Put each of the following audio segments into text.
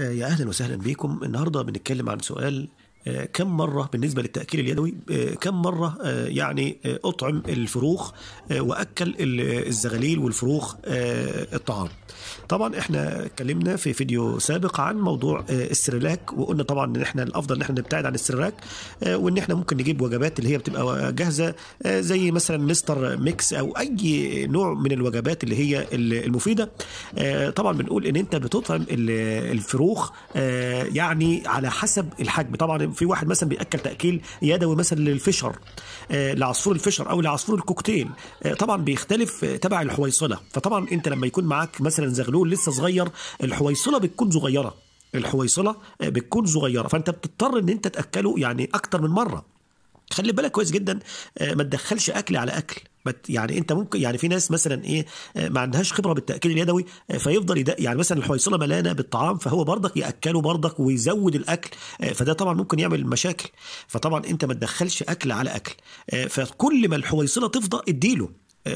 آه، يا اهلا وسهلا بيكم النهارده بنتكلم عن سؤال آه، كم مرة بالنسبة للتأكيل اليدوي آه، كم مرة آه، يعني أطعم الفروخ وأكل الزغاليل والفروخ الطعام طبعا احنا اتكلمنا في فيديو سابق عن موضوع السريلاك وقلنا طبعا ان احنا الافضل ان احنا نبتعد عن السريلاك وان احنا ممكن نجيب وجبات اللي هي بتبقى جاهزه زي مثلا مستر ميكس او اي نوع من الوجبات اللي هي المفيده طبعا بنقول ان انت بتطعم الفروخ يعني على حسب الحجم طبعا في واحد مثلا بياكل تاكيل يدوي مثلا للفشر آه، لعصفور الفشر او لعصفور الكوكتيل آه، طبعا بيختلف آه، تبع الحويصله فطبعا انت لما يكون معاك مثلا زغلول لسه صغير الحويصله بتكون صغيره الحويصله بتكون صغيره فانت بتضطر ان انت تاكله يعني اكتر من مره خلي بالك كويس جدا ما تدخلش اكل على اكل يعني انت ممكن يعني في ناس مثلا ايه آه، ما عندهاش خبره بالتاكيل اليدوي آه، فيفضل يدق يعني مثلا الحويصله ملانه بالطعام فهو برضك ياكله برضك ويزود الاكل آه، فده طبعا ممكن يعمل مشاكل فطبعا انت ما تدخلش اكل على اكل فكل ما الحويصله تفضى اديله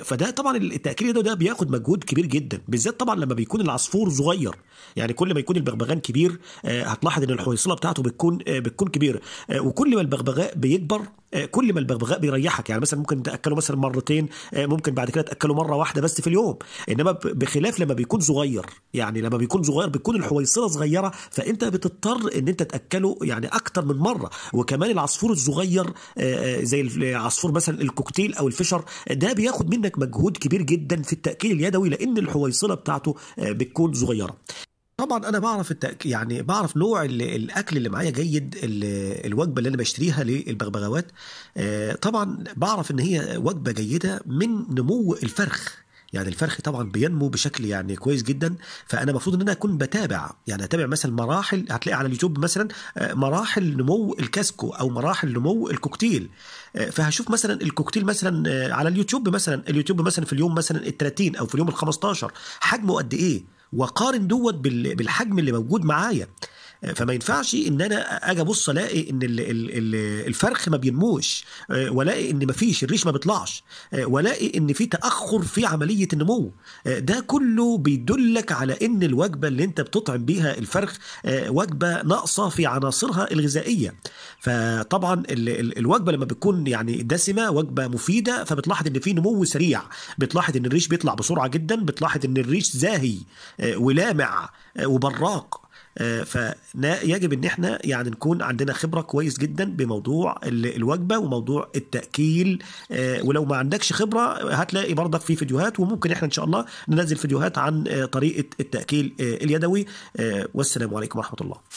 فده طبعا التاكيل ده, ده بياخد مجهود كبير جدا بالذات طبعا لما بيكون العصفور صغير يعني كل ما يكون البغبغان كبير هتلاحظ ان الحويصله بتاعته بتكون بتكون كبيره وكل ما البغبغاء بيكبر آه، كل ما البغبغاء بيريحك يعني مثلا ممكن تاكله مثلا مرتين آه، ممكن بعد كده تاكله مره واحده بس في اليوم انما بخلاف لما بيكون صغير يعني لما بيكون صغير بتكون الحويصله صغيره فانت بتضطر ان انت تاكله يعني اكتر من مره وكمان العصفور الصغير آه، زي العصفور مثلا الكوكتيل او الفشر ده بياخد منك مجهود كبير جدا في التاكيل اليدوي لان الحويصله بتاعته بتكون صغيره طبعا انا بعرف التأك... يعني بعرف نوع الاكل اللي معايا جيد الوجبه اللي انا بشتريها للبغبغاوات آه، طبعا بعرف ان هي وجبه جيده من نمو الفرخ يعني الفرخ طبعا بينمو بشكل يعني كويس جدا فانا المفروض ان انا اكون بتابع يعني اتابع مثلا مراحل هتلاقي على اليوتيوب مثلا آه، مراحل نمو الكاسكو او مراحل نمو الكوكتيل آه، فهشوف مثلا الكوكتيل مثلا على اليوتيوب مثلا اليوتيوب مثلا في اليوم مثلا ال 30 او في اليوم ال 15 حجمه قد ايه وقارن دوت بالحجم اللي موجود معايا فما ينفعش ان انا اجي ابص الاقي ان الفرخ ما بينموش آه، والاقي ان ما فيش الريش ما بيطلعش آه، والاقي ان في تاخر في عمليه النمو آه، ده كله بيدلك على ان الوجبه اللي انت بتطعم بيها الفرخ وجبه ناقصه في عناصرها الغذائيه فطبعا الوجبه لما بتكون يعني دسمه وجبه مفيده فبتلاحظ ان في نمو سريع بتلاحظ ان الريش بيطلع بسرعه جدا بتلاحظ ان الريش زاهي ولامع وبراق آه، فيجب ان احنا يعني نكون عندنا خبره كويس جدا بموضوع الوجبه وموضوع التاكيل آه، ولو ما عندكش خبره هتلاقي برضك في فيديوهات وممكن احنا ان شاء الله ننزل فيديوهات عن آه، طريقه التاكيل اليدوي والسلام عليكم ورحمه الله